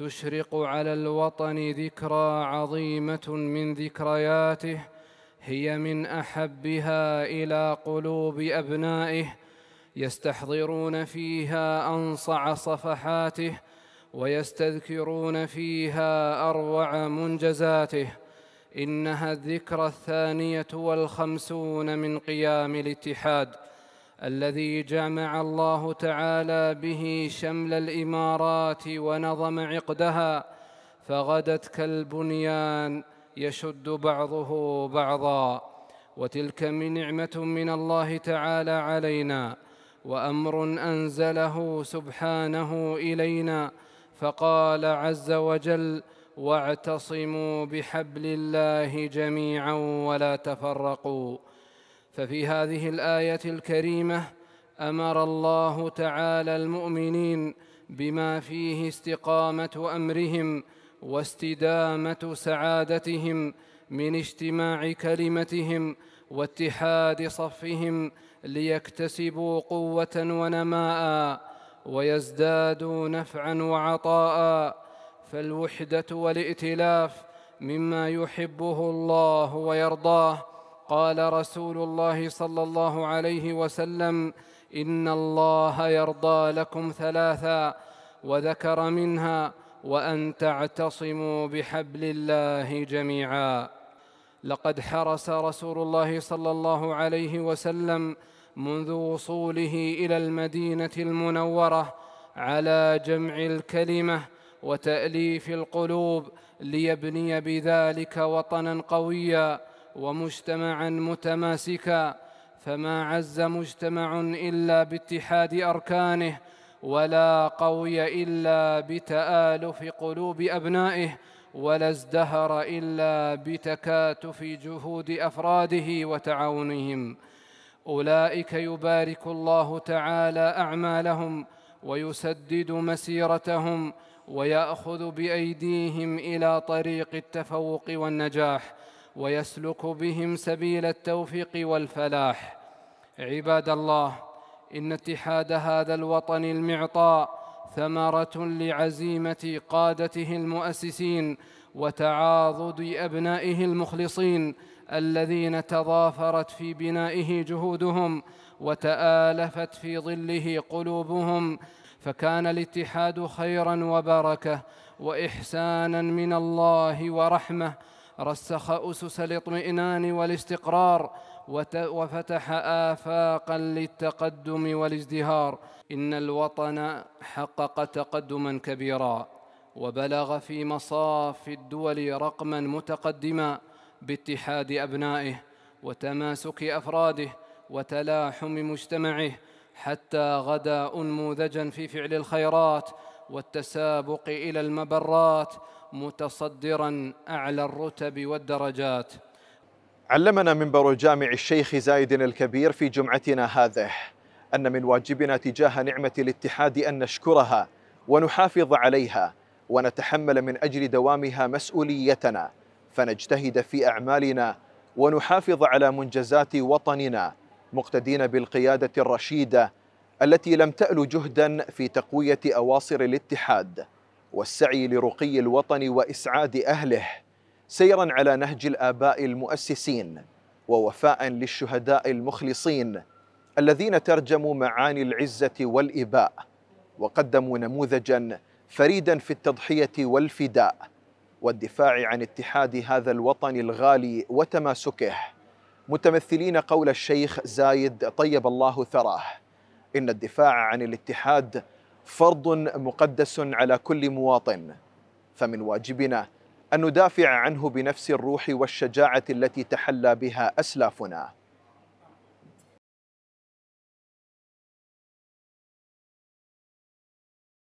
تشرق على الوطن ذكرى عظيمه من ذكرياته هي من احبها الى قلوب ابنائه يستحضرون فيها انصع صفحاته ويستذكرون فيها اروع منجزاته انها الذكرى الثانيه والخمسون من قيام الاتحاد الذي جمع الله تعالى به شمل الامارات ونظم عقدها فغدت كالبنيان يشد بعضه بعضا وتلك من نعمه من الله تعالى علينا وامر انزله سبحانه الينا فقال عز وجل واعتصموا بحبل الله جميعا ولا تفرقوا ففي هذه الايه الكريمه امر الله تعالى المؤمنين بما فيه استقامه امرهم واستدامه سعادتهم من اجتماع كلمتهم واتحاد صفهم ليكتسبوا قوه ونماء ويزدادوا نفعا وعطاء فالوحده والائتلاف مما يحبه الله ويرضاه قال رسول الله صلى الله عليه وسلم ان الله يرضى لكم ثلاثا وذكر منها وان تعتصموا بحبل الله جميعا لقد حرس رسول الله صلى الله عليه وسلم منذ وصوله الى المدينه المنوره على جمع الكلمه وتاليف القلوب ليبني بذلك وطنا قويا ومجتمعا متماسكا فما عز مجتمع الا باتحاد اركانه ولا قوي الا بتالف قلوب ابنائه ولا ازدهر الا بتكاتف جهود افراده وتعاونهم اولئك يبارك الله تعالى اعمالهم ويسدد مسيرتهم وياخذ بايديهم الى طريق التفوق والنجاح ويسلك بهم سبيل التوفيق والفلاح عباد الله ان اتحاد هذا الوطن المعطاء ثمره لعزيمه قادته المؤسسين وتعاضد ابنائه المخلصين الذين تضافرت في بنائه جهودهم وتالفت في ظله قلوبهم فكان الاتحاد خيرا وبركه واحسانا من الله ورحمه رسخ أسس الاطمئنان والاستقرار وفتح آفاقا للتقدم والازدهار إن الوطن حقق تقدما كبيرا وبلغ في مصاف الدول رقما متقدما باتحاد أبنائه وتماسك أفراده وتلاحم مجتمعه حتى غدا أنموذجا في فعل الخيرات والتسابق الى المبرات متصدرا اعلى الرتب والدرجات علمنا منبر جامع الشيخ زايد الكبير في جمعتنا هذه ان من واجبنا تجاه نعمه الاتحاد ان نشكرها ونحافظ عليها ونتحمل من اجل دوامها مسؤوليتنا فنجتهد في اعمالنا ونحافظ على منجزات وطننا مقتدين بالقياده الرشيده التي لم تأل جهدا في تقوية أواصر الاتحاد والسعي لرقي الوطن وإسعاد أهله سيرا على نهج الآباء المؤسسين ووفاء للشهداء المخلصين الذين ترجموا معاني العزة والإباء وقدموا نموذجا فريدا في التضحية والفداء والدفاع عن اتحاد هذا الوطن الغالي وتماسكه متمثلين قول الشيخ زايد طيب الله ثراه إن الدفاع عن الاتحاد فرض مقدس على كل مواطن فمن واجبنا أن ندافع عنه بنفس الروح والشجاعة التي تحلى بها أسلافنا